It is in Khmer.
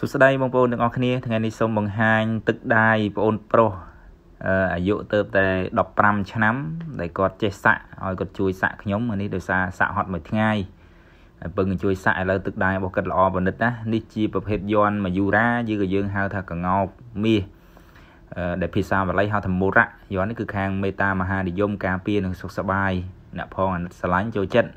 សួស្តីបងប្អូនទាំងអស់គ្នាថ្ងៃនេះសូមបង្ហាញទឹកដាយបងអូនប្រុសអាយុទៅតែ15ឆ្នាំដែលគាត់ចេះសាក់ឲ្យគាត់ជួយសាក់ខ្ញុំនេះដោយសារសាក់ហត់មួយថ្ងៃហើយពឹងជួយសាក់ឥឡូវទឹកដាយរបស់គាត់ល្អប្រណិតណានេះជាប្រភេទយ័ន្តមយូរាយឺក៏យើងហៅថាកងោបមាសដែលភាសាបាលីហៅថាមូរៈយ័ន្តនេះគឺខាងមេត្តាមហានិយមការពារនិងសុខសប្បាយអ្នកផងអាណិតស្រឡាញ់ចូលចិត្ត